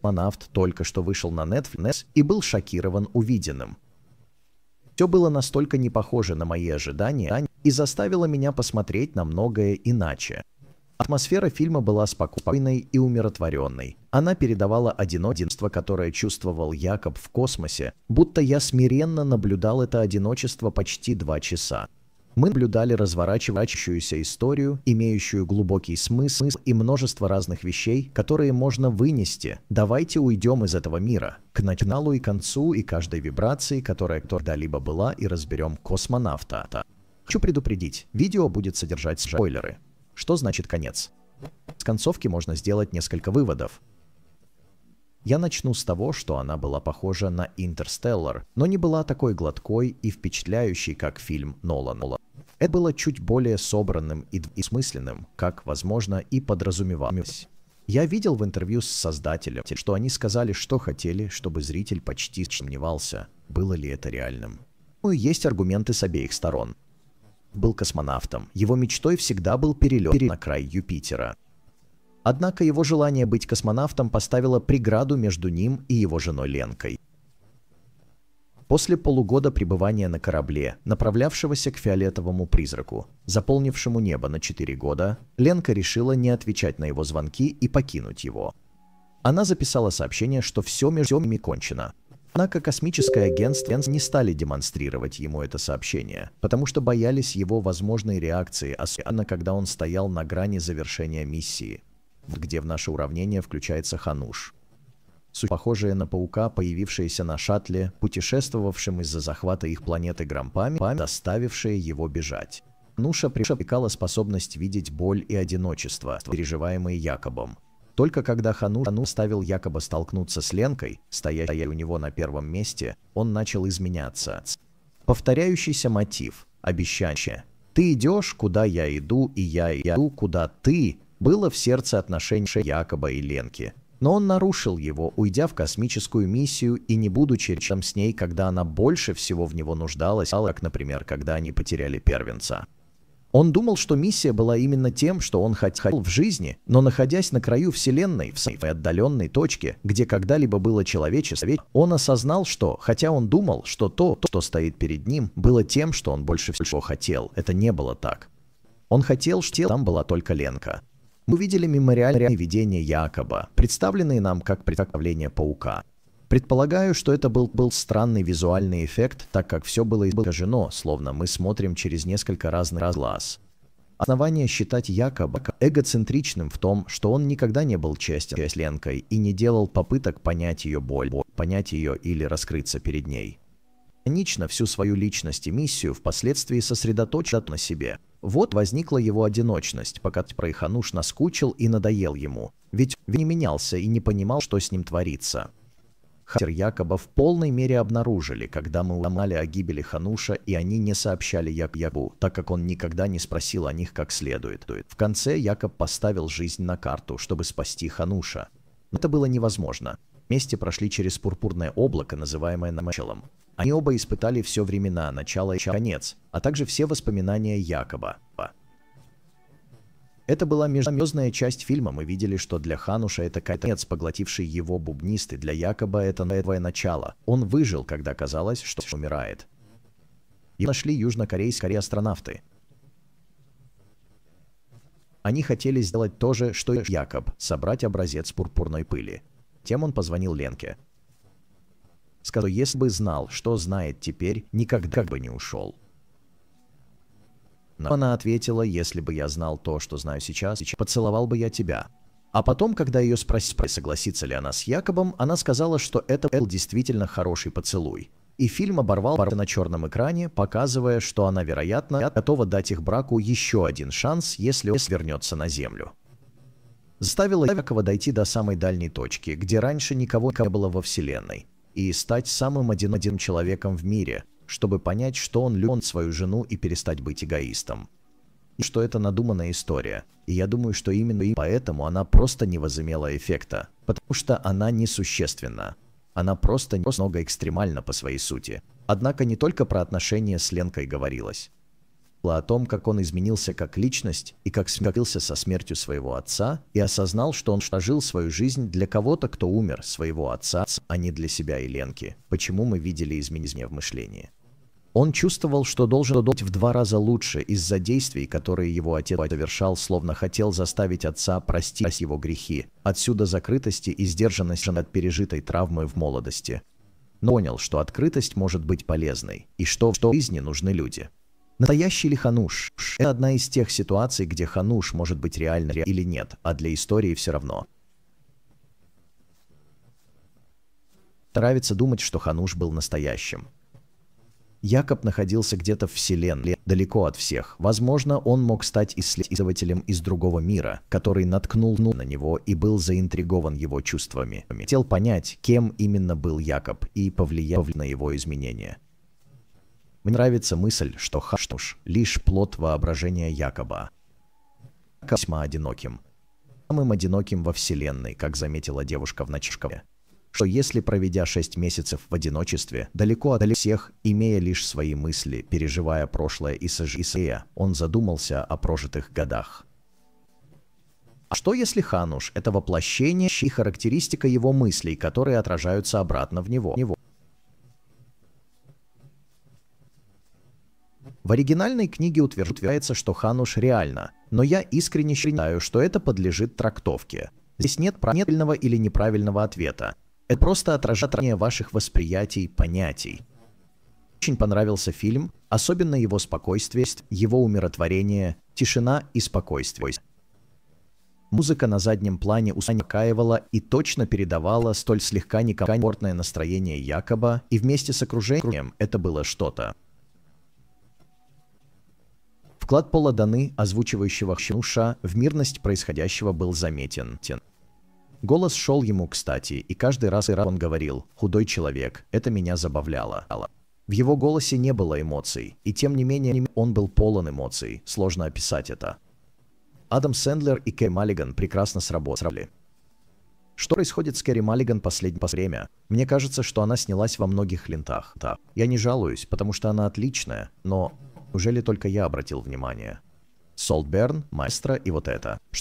космонавт только что вышел на Netflix и был шокирован увиденным. Все было настолько не похоже на мои ожидания и заставило меня посмотреть на многое иначе. Атмосфера фильма была спокойной и умиротворенной. Она передавала одиночество, которое чувствовал Якоб в космосе, будто я смиренно наблюдал это одиночество почти два часа. Мы наблюдали разворачивающуюся историю, имеющую глубокий смысл и множество разных вещей, которые можно вынести. Давайте уйдем из этого мира. К началу и концу и каждой вибрации, которая когда-либо была, и разберем космонавта. Хочу предупредить, видео будет содержать спойлеры. Что значит конец? С концовки можно сделать несколько выводов. Я начну с того, что она была похожа на «Интерстеллар», но не была такой гладкой и впечатляющей, как фильм Нолан. Это было чуть более собранным и, и смысленным, как, возможно, и подразумевалось. Я видел в интервью с создателем, что они сказали, что хотели, чтобы зритель почти сомневался, было ли это реальным. Ну и есть аргументы с обеих сторон. Был космонавтом, его мечтой всегда был перелет на край Юпитера. Однако его желание быть космонавтом поставило преграду между ним и его женой Ленкой. После полугода пребывания на корабле, направлявшегося к фиолетовому призраку, заполнившему небо на 4 года, Ленка решила не отвечать на его звонки и покинуть его. Она записала сообщение, что все между ними кончено. Однако космическое агентство не стали демонстрировать ему это сообщение, потому что боялись его возможной реакции, особенно когда он стоял на грани завершения миссии, где в наше уравнение включается Хануш похожие на паука, появившиеся на шаттле, путешествовавшем из-за захвата их планеты грампами, доставившие его бежать. Нуша припекала способность видеть боль и одиночество, переживаемые Якобом. Только когда Хану, ставил якобы столкнуться с Ленкой, стоящей у него на первом месте, он начал изменяться. Повторяющийся мотив, обещание. «Ты идешь, куда я иду, и я иду, куда ты» было в сердце отношений Якоба и Ленки – но он нарушил его, уйдя в космическую миссию и не будучи рядом с ней, когда она больше всего в него нуждалась, а, как, например, когда они потеряли первенца. Он думал, что миссия была именно тем, что он хотел в жизни, но находясь на краю Вселенной, в самой отдаленной точке, где когда-либо было человечество, он осознал, что, хотя он думал, что то, что стоит перед ним, было тем, что он больше всего хотел, это не было так. Он хотел, что там была только Ленка мы видели мемориальное видение Якоба, представленное нам как представление паука. Предполагаю, что это был, был странный визуальный эффект, так как все было изображено, словно мы смотрим через несколько разных глаз. Основание считать Якоба эгоцентричным в том, что он никогда не был честен с Ленкой и не делал попыток понять ее боль, понять ее или раскрыться перед ней. Конечно, всю свою личность и миссию впоследствии сосредоточат на себе – вот возникла его одиночность, пока Пройхануш наскучил и надоел ему, ведь не менялся и не понимал, что с ним творится. Хатер якобы в полной мере обнаружили, когда мы ломали о гибели Хануша, и они не сообщали Якобу, так как он никогда не спросил о них как следует. В конце Якоб поставил жизнь на карту, чтобы спасти Хануша. Это было невозможно. Вместе прошли через пурпурное облако, называемое Намачелом. Они оба испытали все времена, начало и конец, а также все воспоминания Якоба. Это была межзвездная часть фильма, мы видели, что для Хануша это конец, поглотивший его бубнисты, для Якоба это новое начало. Он выжил, когда казалось, что умирает. И нашли южнокорейские астронавты. Они хотели сделать то же, что и Якоб, собрать образец пурпурной пыли. Тем он позвонил Ленке. Сказал, если бы знал, что знает теперь, никогда бы не ушел. Но она ответила, если бы я знал то, что знаю сейчас, поцеловал бы я тебя. А потом, когда ее спросили, согласится ли она с Якобом, она сказала, что это был действительно хороший поцелуй. И фильм оборвал на черном экране, показывая, что она, вероятно, готова дать их браку еще один шанс, если он вернется на Землю заставила Якова дойти до самой дальней точки, где раньше никого не было во Вселенной, и стать самым один-один человеком в мире, чтобы понять, что он любит свою жену и перестать быть эгоистом. И что это надуманная история, и я думаю, что именно и поэтому она просто не возымела эффекта, потому что она несущественна. Она просто немного экстремальна по своей сути. Однако не только про отношения с Ленкой говорилось о том, как он изменился как личность и как смирился со смертью своего отца, и осознал, что он прожил свою жизнь для кого-то, кто умер, своего отца, а не для себя и Ленки, почему мы видели изменения в мышлении. Он чувствовал, что должен дать в два раза лучше из-за действий, которые его отец совершал, словно хотел заставить отца простить его грехи. Отсюда закрытости и сдержанность от пережитой травмы в молодости. Но понял, что открытость может быть полезной, и что в жизни нужны люди. Настоящий ли Хануш? Это одна из тех ситуаций, где Хануш может быть реально или нет, а для истории все равно. Нравится думать, что Хануш был настоящим. Якоб находился где-то в Вселенной, далеко от всех. Возможно, он мог стать исследователем из другого мира, который наткнул на него и был заинтригован его чувствами. Хотел понять, кем именно был Якоб и повлиял на его изменения. Мне нравится мысль, что Хаштуш – лишь плод воображения Якоба. Весьма одиноким. Самым одиноким во Вселенной, как заметила девушка в ночевке. Что если, проведя шесть месяцев в одиночестве, далеко от всех, имея лишь свои мысли, переживая прошлое и сожжение, он задумался о прожитых годах. А что если Хануш – это воплощение и характеристика его мыслей, которые отражаются обратно в него? В оригинальной книге утверждается, что Хануш реально, но я искренне считаю, что это подлежит трактовке. Здесь нет правильного или неправильного ответа. Это просто отражение ваших восприятий, понятий. Очень понравился фильм, особенно его спокойствие, его умиротворение, тишина и спокойствие. Музыка на заднем плане успокаивала и точно передавала столь слегка некомфортное настроение Якоба, и вместе с окружением это было что-то. Вклад Пола Даны, озвучивающего Хнуша, в мирность происходящего был заметен. Голос шел ему кстати, и каждый раз и раз он говорил «худой человек», это меня забавляло. В его голосе не было эмоций, и тем не менее он был полон эмоций, сложно описать это. Адам Сэндлер и Кэй Маллиган прекрасно сработали. Что происходит с Кэрри Маллиган последнее время? Мне кажется, что она снялась во многих лентах. Да. Я не жалуюсь, потому что она отличная, но уже ли только я обратил внимание? Солтберн, Маэстро и вот это. Что